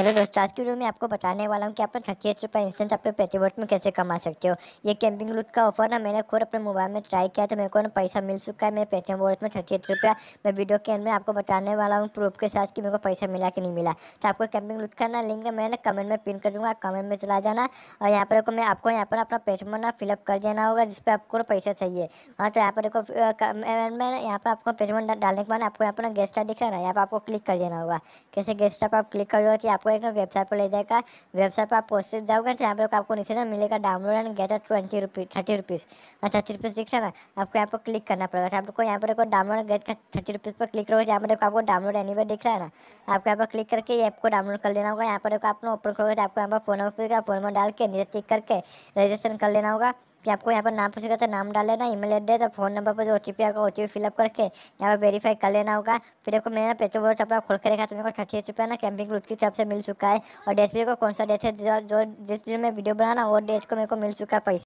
hello दोस्तों आज की वीडियो में आपको बताने वाला हूँ कि आप थर्टी एट रुपये इंस्टेंट अपने पेटीवोट में कैसे कमा सकते हो ये कैंपिंग लूट का ऑफर ना मैंने खुद अपने मोबाइल में ट्राई किया तो मेरे को ना पैसा मिल चुका है मेरे पेटीएम वॉलेट में थर्टी एट रुपया मैं वीडियो के एंड में आपको बताने वाला हूँ प्रूफ के साथ कि मेरे को पैसा मिला कि नहीं मिला तो आपको कैंपिंग लूट का ना लिंक मैंने कमेंट में पिन कर दूँगा कमेंट में चला जाना और यहाँ पर देखो मैं आपको यहाँ पर अपना पेटीएम ना फिलअप कर देना होगा जिस पर आपको पैसा चाहिए हाँ तो यहाँ पर देखो मैं यहाँ पर आपको पेटीएम डालने के बाद आपको यहाँ पर गेस्ट दिख रहा है यहाँ पर आपको क्लिक कर देना होगा कैसे गेस्ट आप क्लिक कर दो कि आपको आपको एक वेबसाइट पर ले जाएगा वेबसाइट पर आप पोस्ट जाओगे तो यहाँ पर आपको नीचे ना मिलेगा download and get twenty rupee thirty rupees और थर्टी रुपीज़ दिख रहा ना आपको यहाँ पर क्लिक करना पड़ेगा आपको यहाँ पर डाउनलोड गेट का थर्टी रुपीज़ पर क्लिक करोगे यहाँ पर आपको डाउनलोड एनी वे दिख रहा है ना आपको यहाँ पर क्लिक करके ऐप को डाउनलोड कर लेना होगा यहाँ पर आपने ओपन करोगे तो आपको यहाँ पर फोन नंबर का फोन नंबर डाल के नीचे टिक करके रजिस्ट्रेशन कर लेना होगा कि आपको यहाँ पर नाम पूछेगा तो नाम डाल लेना ईमेल एड्रेस और फोन नंबर पर जो ओ टी पी आएगा ओ टी पी फिलअप करके यहाँ पर वेरीफाई कर लेना होगा फिर आपको मेरा पेट्रोल बोलो तो अपना खोल के रखा तो मेरे को थर्टी रुपया ना कैंपिंग रूट की तरफ से मिल चुका है और डेथ को कौन सा डेथ है जो, जिस दिन में वीडियो बनाना वो डेथ को मेरे को मिल चुका है पैसा